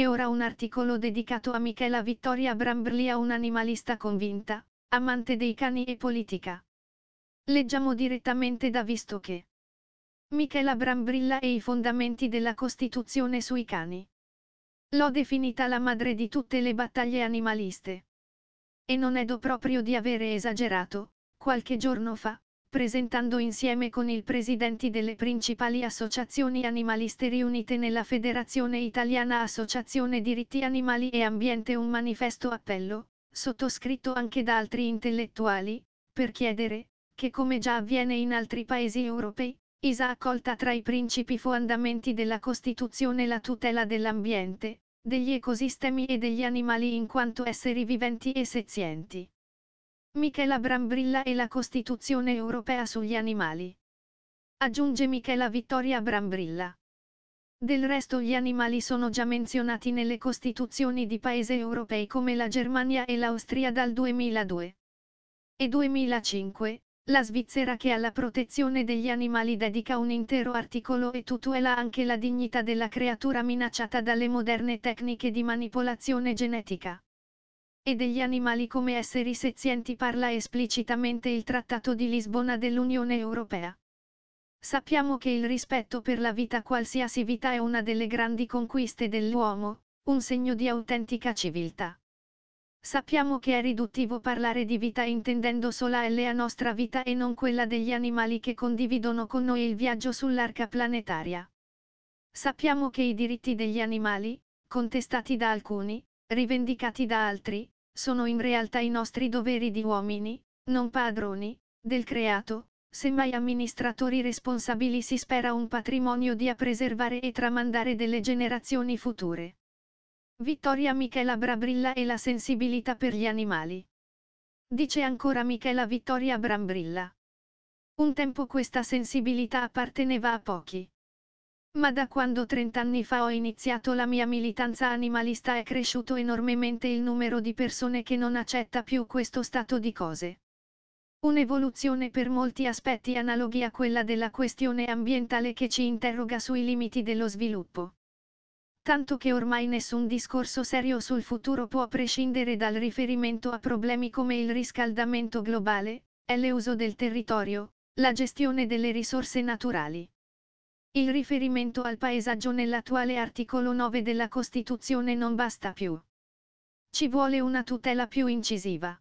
E ora un articolo dedicato a Michela Vittoria Bramblia, un'animalista convinta, amante dei cani e politica. Leggiamo direttamente da visto che Michela Brambrilla e i fondamenti della Costituzione sui cani. L'ho definita la madre di tutte le battaglie animaliste. E non edo proprio di avere esagerato, qualche giorno fa, presentando insieme con il presidenti delle principali associazioni animaliste riunite nella Federazione Italiana Associazione Diritti Animali e Ambiente un manifesto appello, sottoscritto anche da altri intellettuali, per chiedere, che come già avviene in altri paesi europei, ISA accolta tra i principi fondamenti della Costituzione la tutela dell'ambiente, degli ecosistemi e degli animali in quanto esseri viventi e sezienti. Michela Brambrilla e la Costituzione europea sugli animali. Aggiunge Michela Vittoria Brambrilla. Del resto gli animali sono già menzionati nelle costituzioni di paesi europei come la Germania e l'Austria dal 2002 e 2005, la Svizzera che alla protezione degli animali dedica un intero articolo e tutela anche la dignità della creatura minacciata dalle moderne tecniche di manipolazione genetica e degli animali come esseri sezienti parla esplicitamente il Trattato di Lisbona dell'Unione Europea. Sappiamo che il rispetto per la vita qualsiasi vita è una delle grandi conquiste dell'uomo, un segno di autentica civiltà. Sappiamo che è riduttivo parlare di vita intendendo sola la nostra vita e non quella degli animali che condividono con noi il viaggio sull'arca planetaria. Sappiamo che i diritti degli animali, contestati da alcuni, rivendicati da altri, sono in realtà i nostri doveri di uomini, non padroni, del creato, semmai amministratori responsabili si spera un patrimonio da preservare e tramandare delle generazioni future. Vittoria Michela Brambrilla e la sensibilità per gli animali. Dice ancora Michela Vittoria Brambrilla. Un tempo questa sensibilità apparteneva a pochi. Ma da quando 30 anni fa ho iniziato la mia militanza animalista è cresciuto enormemente il numero di persone che non accetta più questo stato di cose. Un'evoluzione per molti aspetti analoghi a quella della questione ambientale che ci interroga sui limiti dello sviluppo. Tanto che ormai nessun discorso serio sul futuro può prescindere dal riferimento a problemi come il riscaldamento globale, l'uso del territorio, la gestione delle risorse naturali. Il riferimento al paesaggio nell'attuale articolo 9 della Costituzione non basta più. Ci vuole una tutela più incisiva.